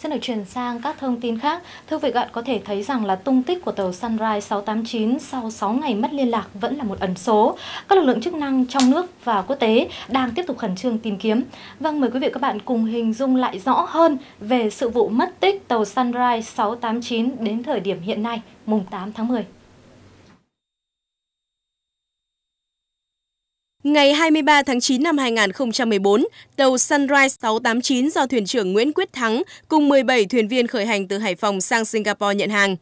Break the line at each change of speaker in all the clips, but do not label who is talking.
Xin được chuyển sang các thông tin khác. Thưa quý vị, bạn có thể thấy rằng là tung tích của tàu Sunrise 689 sau 6 ngày mất liên lạc vẫn là một ẩn số. Các lực lượng chức năng trong nước và quốc tế đang tiếp tục khẩn trương tìm kiếm. Vâng, mời quý vị các bạn cùng hình dung lại rõ hơn về sự vụ mất tích tàu Sunrise 689 đến thời điểm hiện nay, mùng 8 tháng 10. Ngày 23 tháng
9 năm 2014, tàu Sunrise 689 do thuyền trưởng Nguyễn Quyết Thắng cùng 17 thuyền viên khởi hành từ Hải Phòng sang Singapore nhận hàng.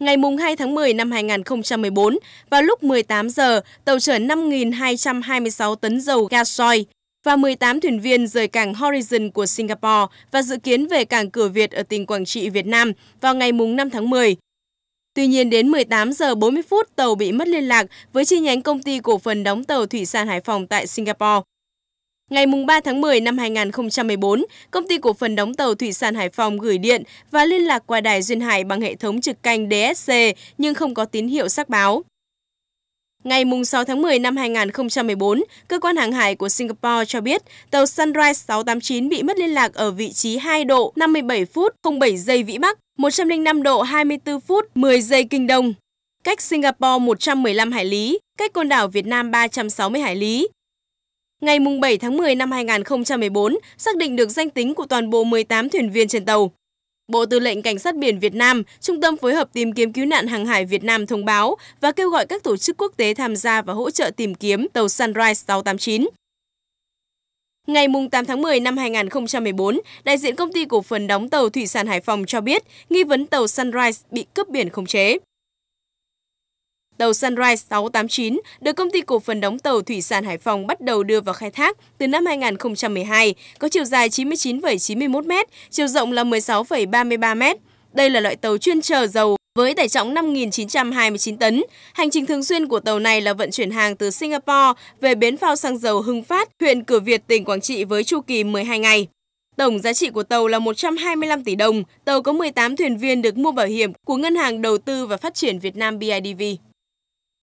Ngày 2 tháng 10 năm 2014, vào lúc 18 giờ, tàu chở 5.226 tấn dầu gasoil và 18 thuyền viên rời cảng Horizon của Singapore và dự kiến về cảng cửa Việt ở tỉnh Quảng Trị, Việt Nam vào ngày 5 tháng 10. Tuy nhiên đến 18 giờ 40 phút tàu bị mất liên lạc với chi nhánh công ty cổ phần đóng tàu thủy sản Hải Phòng tại Singapore. Ngày 3 tháng 10 năm 2014, công ty cổ phần đóng tàu thủy sản Hải Phòng gửi điện và liên lạc qua đài duyên hải bằng hệ thống trực canh DSC nhưng không có tín hiệu xác báo. Ngày 6 tháng 10 năm 2014, cơ quan hàng hải của Singapore cho biết tàu Sunrise 689 bị mất liên lạc ở vị trí 2 độ 57 phút 07 giây vĩ Bắc 105 độ 24 phút 10 giây kinh đông, cách Singapore 115 hải lý, cách côn đảo Việt Nam 360 hải lý. Ngày 7 tháng 10 năm 2014, xác định được danh tính của toàn bộ 18 thuyền viên trên tàu. Bộ Tư lệnh Cảnh sát biển Việt Nam, Trung tâm phối hợp tìm kiếm cứu nạn hàng hải Việt Nam thông báo và kêu gọi các tổ chức quốc tế tham gia và hỗ trợ tìm kiếm tàu Sunrise 689 Ngày 8 tháng 10 năm 2014, đại diện công ty cổ phần đóng tàu thủy sản Hải Phòng cho biết nghi vấn tàu Sunrise bị cướp biển khống chế. Tàu Sunrise 689 được công ty cổ phần đóng tàu thủy sản Hải Phòng bắt đầu đưa vào khai thác từ năm 2012, có chiều dài 99,91 m, chiều rộng là 16,33 m. Đây là loại tàu chuyên chở dầu với tải trọng 5.929 tấn, hành trình thường xuyên của tàu này là vận chuyển hàng từ Singapore về bến phao xăng dầu Hưng Phát, huyện Cửa Việt, tỉnh Quảng Trị với chu kỳ 12 ngày. Tổng giá trị của tàu là 125 tỷ đồng, tàu có 18 thuyền viên được mua bảo hiểm của Ngân hàng Đầu tư và Phát triển Việt Nam BIDV.